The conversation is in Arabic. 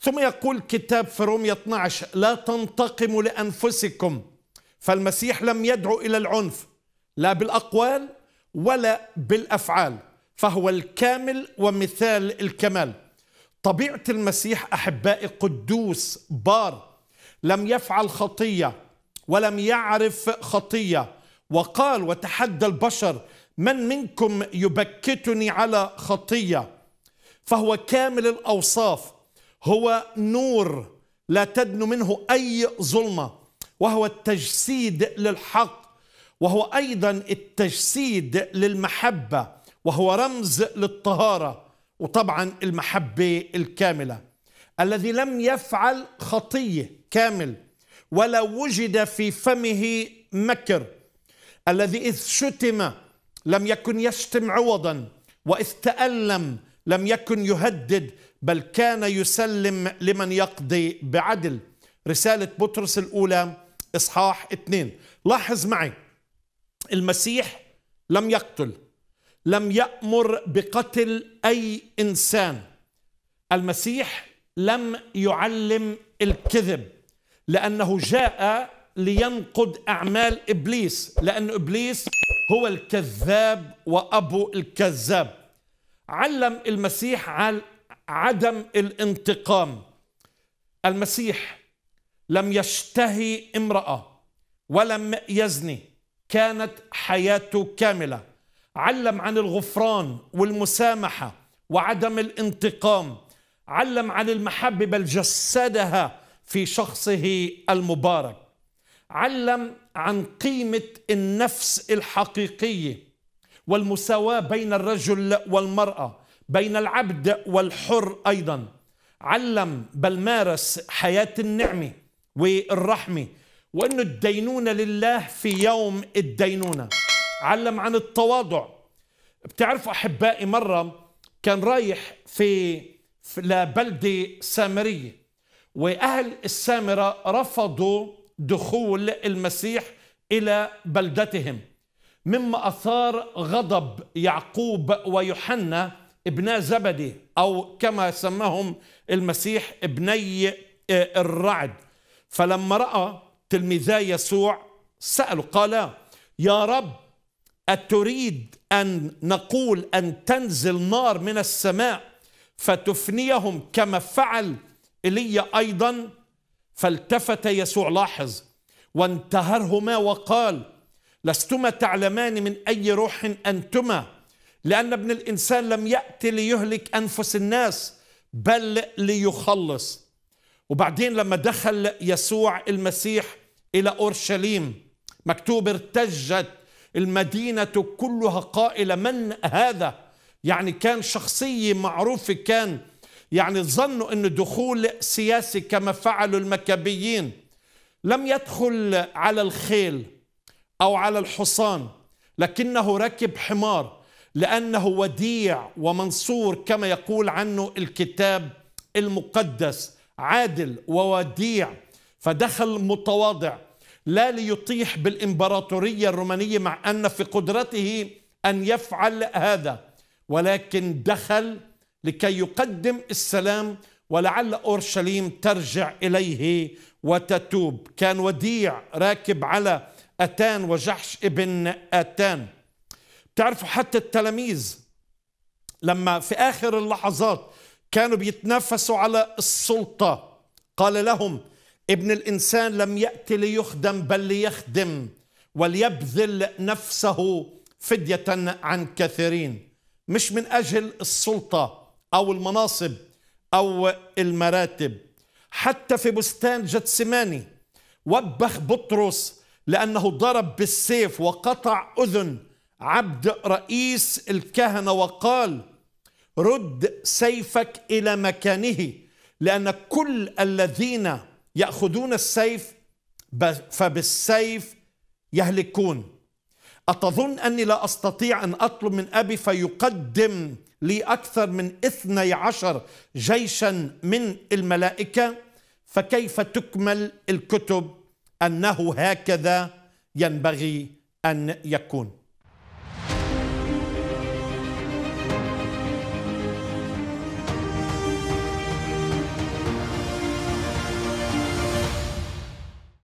ثم يقول كتاب في رومية 12 لا تنتقموا لأنفسكم فالمسيح لم يدعو إلى العنف لا بالأقوال ولا بالأفعال فهو الكامل ومثال الكمال طبيعة المسيح أحبائي قدوس بار لم يفعل خطية ولم يعرف خطية وقال وتحدى البشر من منكم يبكتني على خطية فهو كامل الأوصاف هو نور لا تدنو منه اي ظلمه وهو التجسيد للحق وهو ايضا التجسيد للمحبه وهو رمز للطهاره وطبعا المحبه الكامله الذي لم يفعل خطيه كامل ولا وجد في فمه مكر الذي اذ شتم لم يكن يشتم عوضا واذ تالم لم يكن يهدد بل كان يسلم لمن يقضي بعدل رسالة بطرس الأولى إصحاح اثنين لاحظ معي المسيح لم يقتل لم يأمر بقتل أي إنسان المسيح لم يعلم الكذب لأنه جاء لينقض أعمال إبليس لأن إبليس هو الكذاب وأبو الكذاب علم المسيح على عدم الانتقام المسيح لم يشتهي امرأة ولم يزني كانت حياته كاملة علم عن الغفران والمسامحة وعدم الانتقام علم عن المحبة بل جسدها في شخصه المبارك علم عن قيمة النفس الحقيقية والمساواة بين الرجل والمرأة بين العبد والحر أيضا علم بل مارس حياة النعمة والرحمة وأن الدينونة لله في يوم الدينونة علم عن التواضع بتعرفوا أحبائي مرة كان رايح في, في لبلدة سامرية وأهل السامرة رفضوا دخول المسيح إلى بلدتهم مما أثار غضب يعقوب ويوحنا ابنا زبدي أو كما سماهم المسيح ابني آه، الرعد فلما رأى تلميذا يسوع سألوا قال يا رب أتريد أن نقول أن تنزل نار من السماء فتفنيهم كما فعل إيليا أيضا فالتفت يسوع لاحظ وانتهرهما وقال لستما تعلمان من أي روح أنتما لأن ابن الإنسان لم يأتي ليهلك أنفس الناس بل ليخلص وبعدين لما دخل يسوع المسيح إلى أورشليم مكتوب ارتجت المدينة كلها قائلة من هذا يعني كان شخصية معروفة كان يعني ظنوا أن دخول سياسي كما فعلوا المكابيين لم يدخل على الخيل أو على الحصان لكنه ركب حمار لأنه وديع ومنصور كما يقول عنه الكتاب المقدس عادل ووديع فدخل متواضع لا ليطيح بالإمبراطورية الرومانية مع أن في قدرته أن يفعل هذا ولكن دخل لكي يقدم السلام ولعل اورشليم ترجع اليه وتتوب كان وديع راكب على أتان وجحش ابن أتان بتعرفوا حتى التلاميذ لما في آخر اللحظات كانوا بيتنافسوا على السلطة قال لهم ابن الإنسان لم يأتي ليخدم بل ليخدم وليبذل نفسه فدية عن كثيرين مش من أجل السلطة أو المناصب أو المراتب حتى في بستان جتسماني وبخ بطرس لأنه ضرب بالسيف وقطع أذن عبد رئيس الكهنة وقال رد سيفك إلى مكانه لأن كل الذين يأخذون السيف فبالسيف يهلكون أتظن أني لا أستطيع أن أطلب من أبي فيقدم لي أكثر من اثني عشر جيشا من الملائكة فكيف تكمل الكتب انه هكذا ينبغي ان يكون